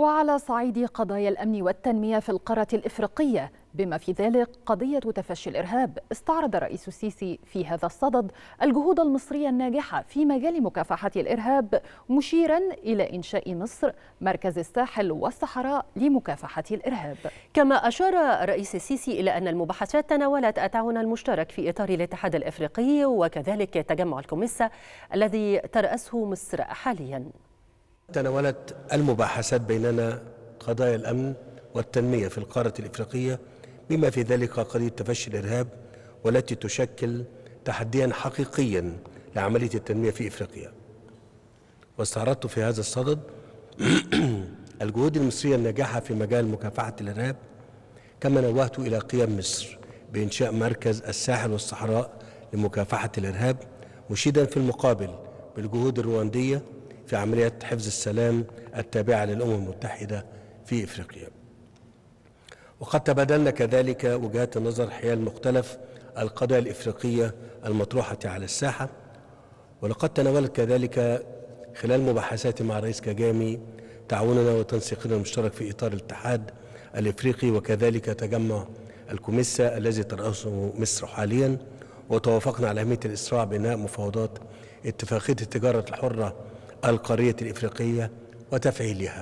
وعلى صعيد قضايا الأمن والتنمية في القارة الإفريقية بما في ذلك قضية تفشي الإرهاب استعرض الرئيس السيسي في هذا الصدد الجهود المصرية الناجحة في مجال مكافحة الإرهاب مشيرا إلى إنشاء مصر مركز الساحل والصحراء لمكافحة الإرهاب كما أشار الرئيس السيسي إلى أن المباحثات تناولت التعاون المشترك في إطار الاتحاد الإفريقي وكذلك تجمع الكوميسا الذي ترأسه مصر حالياً تناولت المباحثات بيننا قضايا الأمن والتنمية في القارة الإفريقية بما في ذلك قضية تفشي الإرهاب والتي تشكل تحديا حقيقيا لعملية التنمية في إفريقيا واستعرضت في هذا الصدد الجهود المصرية الناجحة في مجال مكافحة الإرهاب كما نوهت إلى قيام مصر بإنشاء مركز الساحل والصحراء لمكافحة الإرهاب مشيدا في المقابل بالجهود الرواندية في عملية حفظ السلام التابعة للأمم المتحدة في إفريقيا وقد تبادلنا كذلك وجهات النظر حيال مختلف القضايا الإفريقية المطروحة على الساحة ولقد تناولت كذلك خلال مباحثاتي مع الرئيس كاجامي تعاوننا وتنسيقنا المشترك في إطار الاتحاد الإفريقي وكذلك تجمع الكوميسا الذي ترأسه مصر حاليا وتوافقنا على أهمية الإسراع بناء مفاوضات اتفاقية التجارة الحرة القرية الإفريقية وتفعيلها